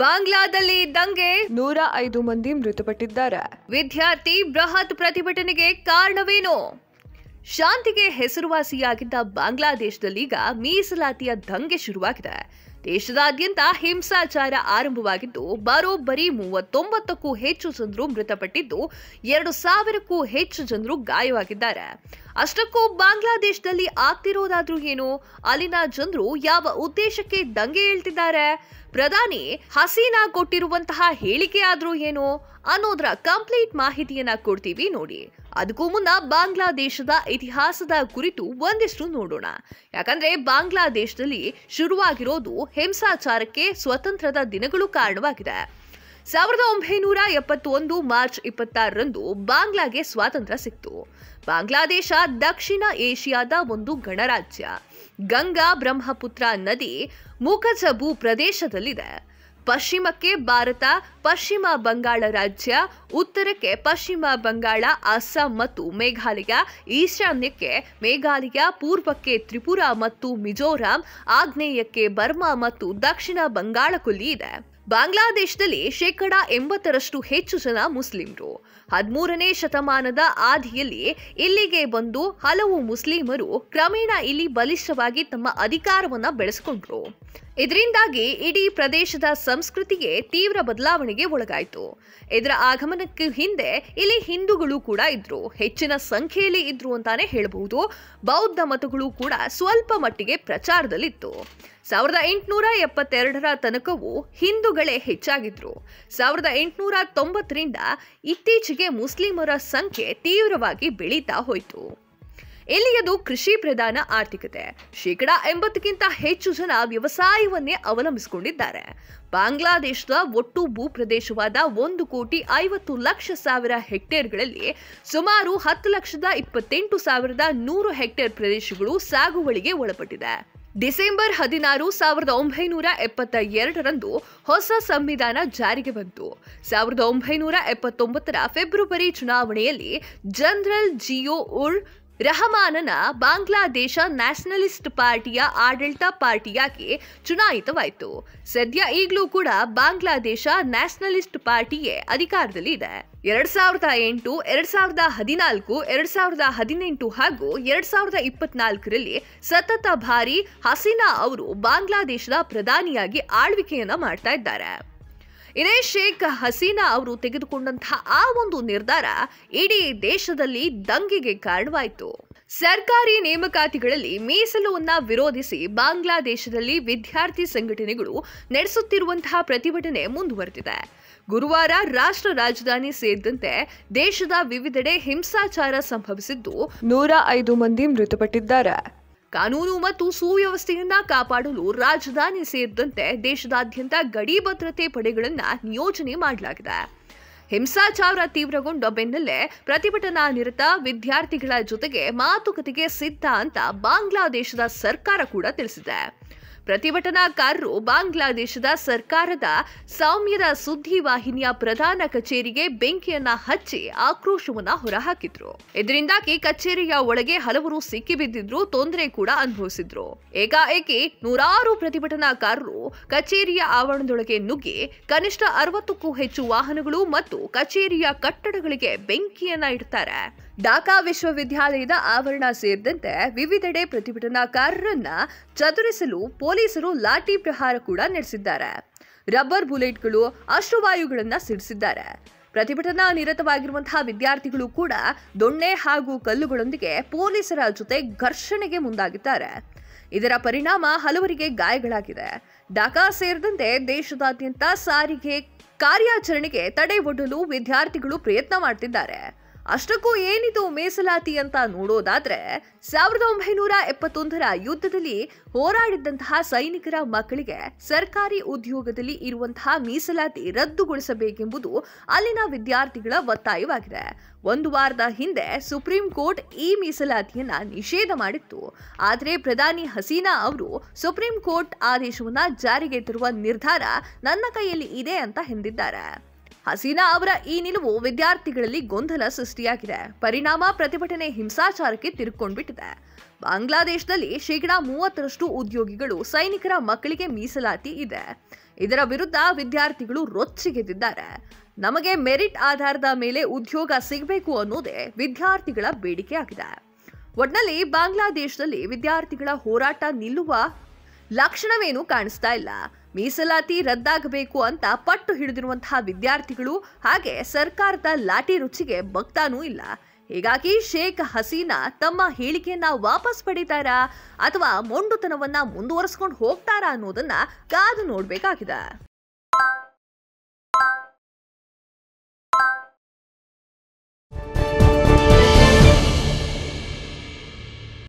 ಬಾಂಗ್ಲಾದಲ್ಲಿ ದಂಗೆ ನೂರ ಐದು ಮಂದಿ ಮೃತಪಟ್ಟಿದ್ದಾರೆ ವಿದ್ಯಾರ್ಥಿ ಬೃಹತ್ ಪ್ರತಿಭಟನೆಗೆ ಕಾರಣವೇನು ಶಾಂತಿಗೆ ಹೆಸರುವಾಸಿಯಾಗಿದ್ದ ಬಾಂಗ್ಲಾದೇಶದಲ್ಲೀಗ ಮೀಸಲಾತಿಯ ದಂಗೆ ಶುರುವಾಗಿದೆ ದೇಶದಾದ್ಯಂತ ಹಿಂಸಾಚಾರ ಆರಂಭವಾಗಿದ್ದು ಬರೋಬ್ಬರಿ ಮೂವತ್ತೊಂಬತ್ತಕ್ಕೂ ಹೆಚ್ಚು ಜನರು ಮೃತಪಟ್ಟಿದ್ದು ಎರಡು ಸಾವಿರಕ್ಕೂ ಹೆಚ್ಚು ಜನರು ಗಾಯವಾಗಿದ್ದಾರೆ ಅಷ್ಟಕ್ಕೂ ಬಾಂಗ್ಲಾದೇಶದಲ್ಲಿ ಆಗ್ತಿರೋದಾದ್ರೂ ಏನು ಅಲ್ಲಿನ ಜನರು ಯಾವ ಉದ್ದೇಶಕ್ಕೆ ದಂಗೆ ಹೇಳ್ತಿದ್ದಾರೆ ಪ್ರಧಾನಿ ಹಸೀನಾ ಕೊಟ್ಟಿರುವಂತಹ ಹೇಳಿಕೆ ಆದ್ರೂ ಏನು ಅನ್ನೋದ್ರ ಕಂಪ್ಲೀಟ್ ಮಾಹಿತಿಯನ್ನ ಕೊಡ್ತೀವಿ ನೋಡಿ ಅದಕ್ಕೂ ಮುನ್ನ ಬಾಂಗ್ಲಾದೇಶದ ಇತಿಹಾಸದ ಕುರಿತು ಒಂದಿಷ್ಟು ನೋಡೋಣ ಯಾಕಂದ್ರೆ ಬಾಂಗ್ಲಾದೇಶದಲ್ಲಿ ಶುರುವಾಗಿರೋದು ಹಿಂಸಾಚಾರಕ್ಕೆ ಸ್ವತಂತ್ರದ ದಿನಗಳು ಕಾರಣವಾಗಿದೆ ಸಾವಿರದ ಒಂಬೈನೂರ ಎಪ್ಪತ್ತೊಂದು ಮಾರ್ಚ್ ಇಪ್ಪತ್ತಾರರಂದು ಬಾಂಗ್ಲಾಗೆ ಸ್ವಾತಂತ್ರ್ಯ ಸಿಕ್ತು ಬಾಂಗ್ಲಾದೇಶ ದಕ್ಷಿಣ ಏಷ್ಯಾದ ಒಂದು ಗಣರಾಜ್ಯ ಗಂಗಾ ಬ್ರಹ್ಮಪುತ್ರ ನದಿ ಮೂಕಜಬು ಪ್ರದೇಶದಲ್ಲಿದೆ ಪಶ್ಚಿಮಕ್ಕೆ ಭಾರತ ಪಶ್ಚಿಮ ಬಂಗಾಳ ರಾಜ್ಯ ಉತ್ತರಕ್ಕೆ ಪಶ್ಚಿಮ ಬಂಗಾಳ ಅಸ್ಸಾಂ ಮತ್ತು ಮೇಘಾಲಯ ಈಶಾನ್ಯಕ್ಕೆ ಮೇಘಾಲಯ ಪೂರ್ವಕ್ಕೆ ತ್ರಿಪುರಾ ಮತ್ತು ಮಿಜೋರಾಂ ಆಗ್ನೇಯಕ್ಕೆ ಬರ್ಮಾ ಮತ್ತು ದಕ್ಷಿಣ ಬಂಗಾಳಕೊಲ್ಲಿ ಇದೆ ಬಾಂಗ್ಲಾದೇಶದಲ್ಲಿ ಶೇಕಡ ಎಂಬತ್ತರಷ್ಟು ಹೆಚ್ಚು ಜನ ಮುಸ್ಲಿಮರು ಹದಿಮೂರನೇ ಶತಮಾನದ ಆದಿಯಲ್ಲಿ ಇಲ್ಲಿಗೆ ಬಂದು ಹಲವು ಮುಸ್ಲಿಮರು ಕ್ರಮೇಣ ಇಲ್ಲಿ ಬಲಿಷ್ಠವಾಗಿ ತಮ್ಮ ಅಧಿಕಾರವನ್ನು ಬೆಳೆಸಿಕೊಂಡ್ರು ಇದರಿಂದಾಗಿ ಇಡೀ ಪ್ರದೇಶದ ಸಂಸ್ಕೃತಿಗೆ ತೀವ್ರ ಬದಲಾವಣೆಗೆ ಒಳಗಾಯಿತು ಇದರ ಆಗಮನಕ್ಕೆ ಹಿಂದೆ ಇಲ್ಲಿ ಹಿಂದೂಗಳು ಕೂಡ ಇದ್ರು ಹೆಚ್ಚಿನ ಸಂಖ್ಯೆಯಲ್ಲಿ ಇದ್ರು ಅಂತಾನೆ ಹೇಳಬಹುದು ಬೌದ್ಧ ಮತಗಳು ಕೂಡ ಸ್ವಲ್ಪ ಮಟ್ಟಿಗೆ ಪ್ರಚಾರದಲ್ಲಿತ್ತು ಸಾವಿರದ ಎಂಟುನೂರ ಎಪ್ಪತ್ತೆರಡರ ತನಕವೂ ಹಿಂದೂಗಳೇ ಹೆಚ್ಚಾಗಿದ್ರು ಸಾವಿರದ ಎಂಟುನೂರ ತೊಂಬತ್ತರಿಂದ ಇತ್ತೀಚೆಗೆ ಮುಸ್ಲಿಮರ ಸಂಖ್ಯೆ ತೀವ್ರವಾಗಿ ಬೆಳೀತಾ ಹೋಯಿತು ಎಲ್ಲಿಯದು ಕೃಷಿ ಪ್ರಧಾನ ಆರ್ಥಿಕತೆ ಶೇಕಡ ಎಂಬತ್ತಕ್ಕಿಂತ ಹೆಚ್ಚು ಜನ ವ್ಯವಸಾಯವನ್ನೇ ಅವಲಂಬಿಸಿಕೊಂಡಿದ್ದಾರೆ ಬಾಂಗ್ಲಾದೇಶದ ಒಟ್ಟು ಭೂ ಪ್ರದೇಶವಾದ ಒಂದು ಕೋಟಿ ಐವತ್ತು ಲಕ್ಷ ಸಾವಿರ ಹೆಕ್ಟೇರ್ಗಳಲ್ಲಿ ಸುಮಾರು ಹತ್ತು ಲಕ್ಷದ ಇಪ್ಪತ್ತೆಂಟು ಸಾವಿರದ ನೂರು ಹೆಕ್ಟೇರ್ ಪ್ರದೇಶಗಳು ಸಾಗುವಳಿಗೆ ಒಳಪಟ್ಟಿದೆ ಡಿಸೆಂಬರ್ ಹದಿನಾರು ಸಾವಿರದ ಒಂಬೈನೂರ ಎಪ್ಪತ್ತ ಎರಡರಂದು ಹೊಸ ಸಂವಿಧಾನ ಜಾರಿಗೆ ಬಂತು ಸಾವಿರದ ಒಂಬೈನೂರ ಎಪ್ಪತ್ತೊಂಬತ್ತರ ಫೆಬ್ರವರಿ ಚುನಾವಣೆಯಲ್ಲಿ ಜನರಲ್ ಜಿಯೋ ಉರ್ ರಹಮಾನನ ಬಾಂಗ್ಲಾದೇಶ ನ್ಯಾಷನಲಿಸ್ಟ್ ಪಾರ್ಟಿಯ ಆಡಳಿತ ಪಾರ್ಟಿಯಾಗಿ ಚುನಾಯಿತವಾಯಿತು ಸದ್ಯ ಈಗಲೂ ಕೂಡ ಬಾಂಗ್ಲಾದೇಶ ನ್ಯಾಷನಲಿಸ್ಟ್ ಪಾರ್ಟಿಯೇ ಅಧಿಕಾರದಲ್ಲಿ ಇದೆ ಎರಡ್ ಸಾವಿರದ ಎಂಟು ಎರಡ್ ಸಾವಿರದ ಹದಿನಾಲ್ಕು ಎರಡ್ ಸಾವಿರದ ಹದಿನೆಂಟು ಹಾಗೂ ಎರಡ್ ಸಾವಿರದ ಇಪ್ಪತ್ನಾಲ್ಕರಲ್ಲಿ ಸತತ ಭಾರಿ ಹಸೀನಾ ಅವರು ಬಾಂಗ್ಲಾದೇಶದ ಪ್ರಧಾನಿಯಾಗಿ ಆಳ್ವಿಕೆಯನ್ನ ಮಾಡ್ತಾ ಇದ್ದಾರೆ ಇದೇ ಶೇಖ್ ಹಸೀನಾ ಅವರು ತೆಗೆದುಕೊಂಡಂತಹ ಆ ಒಂದು ನಿರ್ಧಾರ ಇಡೀ ದೇಶದಲ್ಲಿ ದಂಗೆಗೆ ಕಾರಣವಾಯಿತು ಸರ್ಕಾರಿ ನೇಮಕಾತಿಗಳಲ್ಲಿ ಮೀಸಲುವನ್ನ ವಿರೋಧಿಸಿ ಬಾಂಗ್ಲಾದೇಶದಲ್ಲಿ ವಿದ್ಯಾರ್ಥಿ ಸಂಘಟನೆಗಳು ನಡೆಸುತ್ತಿರುವಂತಹ ಪ್ರತಿಭಟನೆ ಮುಂದುವರೆದಿದೆ ಗುರುವಾರ ರಾಷ್ಟ್ರ ರಾಜಧಾನಿ ಸೇರಿದಂತೆ ದೇಶದ ವಿವಿಧೆಡೆ ಹಿಂಸಾಚಾರ ಸಂಭವಿಸಿದ್ದು ನೂರ ಐದು ಮಂದಿ ಮೃತಪಟ್ಟಿದ್ದಾರೆ ಕಾನೂನು ಮತ್ತು ಸುವ್ಯವಸ್ಥೆಯನ್ನ ಕಾಪಾಡಲು ರಾಜಧಾನಿ ಸೇರಿದಂತೆ ದೇಶದಾದ್ಯಂತ ಗಡಿ ಭದ್ರತೆ ಪಡೆಗಳನ್ನ ನಿಯೋಜನೆ ಮಾಡಲಾಗಿದೆ ಹಿಂಸಾಚಾರ ತೀವ್ರಗೊಂಡ ಬೆನ್ನಲ್ಲೇ ಪ್ರತಿಭಟನಾ ನಿರತ ವಿದ್ಯಾರ್ಥಿಗಳ ಜೊತೆಗೆ ಮಾತುಕತೆಗೆ ಸಿದ್ಧ ಅಂತ ಬಾಂಗ್ಲಾದೇಶದ ಸರ್ಕಾರ ಕೂಡ ತಿಳಿಸಿದೆ ಪ್ರತಿಭಟನಾಕಾರರು ಬಾಂಗ್ಲಾದೇಶದ ಸರ್ಕಾರದ ಸೌಮ್ಯದ ಸುದ್ದಿ ವಾಹಿನಿಯ ಪ್ರಧಾನ ಕಚೇರಿಗೆ ಬೆಂಕಿಯನ್ನ ಹಚ್ಚಿ ಆಕ್ರೋಶವನ್ನ ಹೊರಹಾಕಿದ್ರು ಇದರಿಂದಾಗಿ ಕಚೇರಿಯ ಒಳಗೆ ಹಲವರು ಸಿಕ್ಕಿಬಿದ್ದಿದ್ರು ತೊಂದರೆ ಕೂಡ ಅನುಭವಿಸಿದ್ರು ಏಕಾಏಕಿ ನೂರಾರು ಪ್ರತಿಭಟನಾಕಾರರು ಕಚೇರಿಯ ಆವರಣದೊಳಗೆ ನುಗ್ಗಿ ಕನಿಷ್ಠ ಅರವತ್ತಕ್ಕೂ ಹೆಚ್ಚು ವಾಹನಗಳು ಮತ್ತು ಕಚೇರಿಯ ಕಟ್ಟಡಗಳಿಗೆ ಬೆಂಕಿಯನ್ನ ಇಡ್ತಾರೆ ಢಾಕಾ ವಿಶ್ವವಿದ್ಯಾಲಯದ ಆವರಣ ಸೇರಿದಂತೆ ವಿವಿಧೆಡೆ ಪ್ರತಿಭಟನಾಕಾರರನ್ನ ಚದುರಿಸಲು ಪೊಲೀಸರು ಲಾಠಿ ಪ್ರಹಾರ ಕೂಡ ನಡೆಸಿದ್ದಾರೆ ರಬ್ಬರ್ ಬುಲೆಟ್ಗಳು ಅಶ್ರುವಾಯುಗಳನ್ನು ಸಿಡಿಸಿದ್ದಾರೆ ಪ್ರತಿಭಟನಾ ನಿರತವಾಗಿರುವಂತಹ ವಿದ್ಯಾರ್ಥಿಗಳು ಕೂಡ ದೊಣ್ಣೆ ಹಾಗೂ ಕಲ್ಲುಗಳೊಂದಿಗೆ ಪೊಲೀಸರ ಜೊತೆ ಘರ್ಷಣೆಗೆ ಮುಂದಾಗಿದ್ದಾರೆ ಇದರ ಪರಿಣಾಮ ಹಲವರಿಗೆ ಗಾಯಗಳಾಗಿದೆ ಢಾಕಾ ಸೇರಿದಂತೆ ದೇಶದಾದ್ಯಂತ ಸಾರಿಗೆ ಕಾರ್ಯಾಚರಣೆಗೆ ತಡೆ ಒಡ್ಡಲು ವಿದ್ಯಾರ್ಥಿಗಳು ಪ್ರಯತ್ನ ಮಾಡ್ತಿದ್ದಾರೆ ಅಷ್ಟಕ್ಕೂ ಏನಿದು ಮೀಸಲಾತಿ ಅಂತ ನೋಡೋದಾದ್ರೆ ಸಾವಿರದ ಒಂಬೈನೂರ ಎಪ್ಪತ್ತೊಂದರ ಯುದ್ಧದಲ್ಲಿ ಹೋರಾಡಿದ್ದಂತಹ ಸೈನಿಕರ ಮಕ್ಕಳಿಗೆ ಸರ್ಕಾರಿ ಉದ್ಯೋಗದಲ್ಲಿ ಇರುವಂತಹ ಮೀಸಲಾತಿ ರದ್ದುಗೊಳಿಸಬೇಕೆಂಬುದು ಅಲ್ಲಿನ ವಿದ್ಯಾರ್ಥಿಗಳ ಒತ್ತಾಯವಾಗಿದೆ ಒಂದು ವಾರದ ಹಿಂದೆ ಸುಪ್ರೀಂ ಕೋರ್ಟ್ ಈ ಮೀಸಲಾತಿಯನ್ನ ನಿಷೇಧ ಮಾಡಿತ್ತು ಆದರೆ ಪ್ರಧಾನಿ ಹಸೀನಾ ಅವರು ಸುಪ್ರೀಂ ಕೋರ್ಟ್ ಆದೇಶವನ್ನ ಜಾರಿಗೆ ತರುವ ನಿರ್ಧಾರ ನನ್ನ ಕೈಯಲ್ಲಿ ಇದೆ ಅಂತ ಹೆಂದಿದ್ದಾರೆ ಹಸೀನಾ ಅವರ ಈ ನಿಲುವು ವಿದ್ಯಾರ್ಥಿಗಳಲ್ಲಿ ಗೊಂದಲ ಸೃಷ್ಟಿಯಾಗಿದೆ ಪರಿಣಾಮ ಪ್ರತಿಭಟನೆ ಹಿಂಸಾಚಾರಕ್ಕೆ ತಿರುಕೊಂಡ್ಬಿಟ್ಟಿದೆ ಬಾಂಗ್ಲಾದೇಶದಲ್ಲಿ ಶೇಕಡಾ ಮೂವತ್ತರಷ್ಟು ಉದ್ಯೋಗಿಗಳು ಸೈನಿಕರ ಮಕ್ಕಳಿಗೆ ಮೀಸಲಾತಿ ಇದೆ ಇದರ ವಿರುದ್ಧ ವಿದ್ಯಾರ್ಥಿಗಳು ರೊಚ್ಚಿಗೆದ್ದಿದ್ದಾರೆ ನಮಗೆ ಮೆರಿಟ್ ಆಧಾರದ ಮೇಲೆ ಉದ್ಯೋಗ ಸಿಗಬೇಕು ಅನ್ನೋದೇ ವಿದ್ಯಾರ್ಥಿಗಳ ಬೇಡಿಕೆ ಆಗಿದೆ ಒಟ್ನಲ್ಲಿ ಬಾಂಗ್ಲಾದೇಶದಲ್ಲಿ ವಿದ್ಯಾರ್ಥಿಗಳ ಹೋರಾಟ ನಿಲ್ಲುವ ಲಕ್ಷಣವೇನೂ ಕಾಣಿಸ್ತಾ ಇಲ್ಲ ಮೀಸಲಾತಿ ರದ್ದಾಗಬೇಕು ಅಂತ ಪಟ್ಟು ಹಿಡಿದಿರುವಂತಹ ವಿದ್ಯಾರ್ಥಿಗಳು ಹಾಗೆ ಸರ್ಕಾರದ ಲಾಟಿ ರುಚಿಗೆ ಭಕ್ತಾನೂ ಇಲ್ಲ ಹೀಗಾಗಿ ಶೇಖ್ ಹಸೀನಾ ತಮ್ಮ ಹೇಳಿಕೆಯನ್ನ ವಾಪಸ್ ಪಡಿತಾರಾ ಅಥವಾ ಮೊಂಡುತನವನ್ನ ಮುಂದುವರಿಸ್ಕೊಂಡು ಹೋಗ್ತಾರಾ ಅನ್ನೋದನ್ನ ಕಾದು ನೋಡ್ಬೇಕಾಗಿದೆ